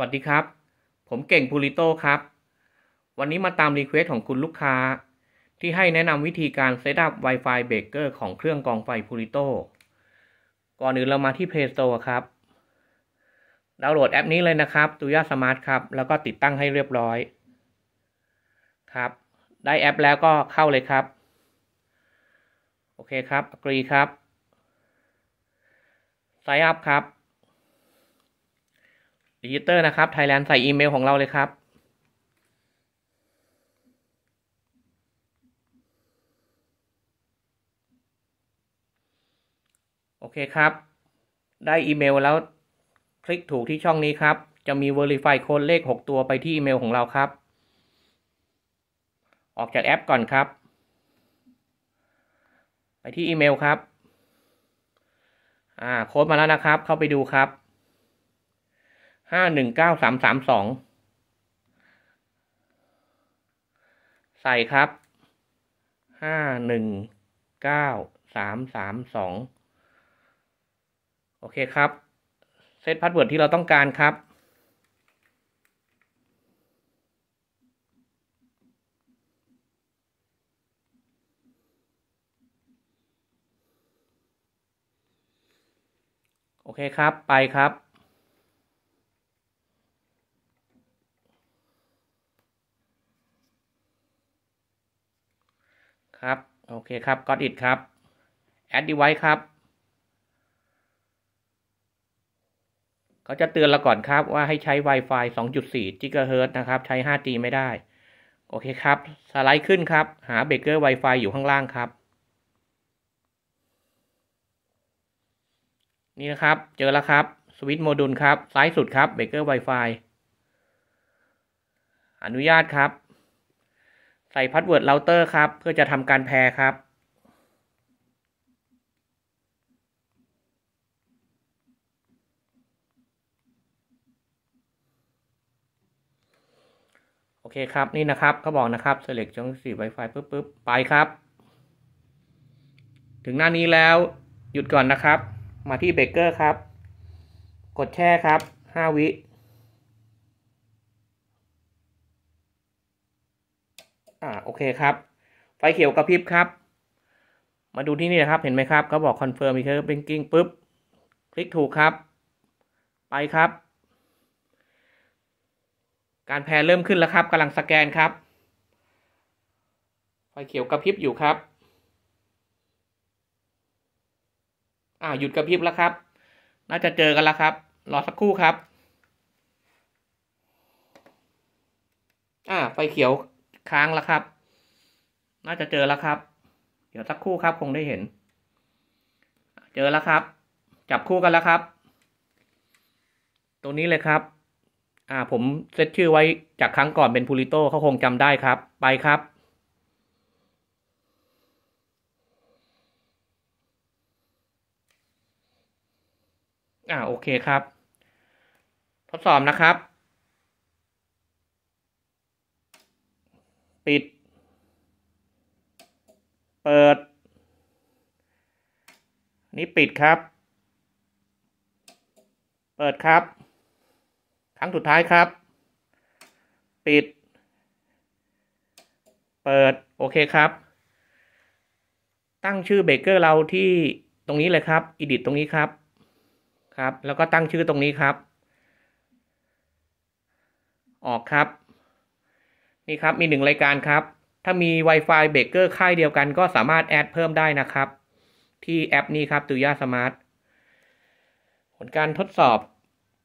วัสดีครับ ผมเก่งพูริโต้ครับ วันนี้มาตามรีเควสของคุณลูกค้า ที่ให้แนะนำวิธีการเซตอัพ Wi-Fi รกเกอร์ของเครื่องกองไฟพูริโต้ก่อนอื่นเรามาที่ Play Store ครับ ดาวน์โหลดแอปนี้เลยนะครับตุย่าสมาร์ทครับ แล้วก็ติดตั้งให้เรียบร้อย ครับ ได้แอปแล้วก็เข้าเลยครับ โอเคครับ กรีครับไซอัพครับดิจิเตอร์นะครับ Thailand ใส่อีเมลของเราเลยครับ โอเคครับ ได้อีเมลแล้วคลิกถูกที่ช่องนี้ครับ จะมี Verify โค้ดเลข 6 ตัวไปที่อีเมลของเราครับ ออกจากแอปก่อนครับ ไปที่อีเมลครับอ่าโค้ดมาแล้วนะครับ เข้าไปดูครับห้าหนึ่งเก้าสามสามสองใส่ครับห้าหนึ่งเก้าสามสามสองโอเคครับเซตพาสเวิร์ดที่เราต้องการครับ โอเคครับ ไปครับครับโอเคครับก็อิดครับแอดดีไว้ครับเขาจะเตือนเราก่อนครับ ว่าให้ใช้ Wi-Fi 2.4 GHz นะครับใช้ 5G ไม่ได้ โอเคครับ สไลด์ขึ้นครับ หาเบเกอร์ Wi-Fi อยู่ข้างล่างครับ นี่นะครับเจอแล้วครับสวิตช์โมดูลครับซ้ายสุดครับเบเกอร์ Wi-Fi อนุญาตครับใส่พาสเวิร์ดเราเตอร์ครับ เพื่อจะทำการแพร์ครับ โอเคครับนี่นะครับเขาบอกนะครับ select ช่องสี่ Wi-Fi ปุ๊บปุ๊บไปครับ ถึงหน้านี้แล้วหยุดก่อนนะครับ มาที่เบเกอร์ครับ กดแช่ครับ 5 วิ่าโอเคครับ ไฟเขียวกระพริบครับ มาดูที่นี่นะครับ เห็นไหมครับเขาบอกคอนเฟิร์มอีกครับเป็นกิ้งปุ๊บ คลิกถูกครับ ไปครับ การแพรเริ่มขึ้นแล้วครับ กำลังสแกนครับ ไฟ เขียวกระพริบอยู่ครับ อ่า หยุดกระพริบแล้วครับ น่าจะเจอกันแล้วครับ รอสักครู่ครับ อ่า ไฟเขียวค้างแล้วครับ น่าจะเจอแล้วครับ เดี๋ยวสักคู่ครับคงได้เห็น เจอแล้วครับ จับคู่กันแล้วครับตรงนี้เลยครับ อ่า ผมเซตชื่อไว้จากครั้งก่อนเป็นพูลิโต้เขาคงจำได้ครับ ไปครับ อ่าโอเคครับ ทดสอบนะครับปิด เปิด นี่ปิดครับ เปิดครับ ครั้งสุดท้ายครับ ปิด เปิด โอเคครับ ตั้งชื่อเบเกอร์เราที่ตรงนี้เลยครับอิดิตตรงนี้ครับ ครับ แล้วก็ตั้งชื่อตรงนี้ครับ ออกครับนี่ครับ มีหนึ่งรายการครับ ถ้ามี Wi-Fi เบรเกอร์ค่ายเดียวกันก็สามารถแอดเพิ่มได้นะครับ ที่แอปนี้ครับตุย่าสมาร์ทผลการทดสอบ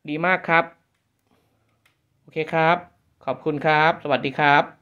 ดีมากครับ โอเคครับ ขอบคุณครับ สวัสดีครับ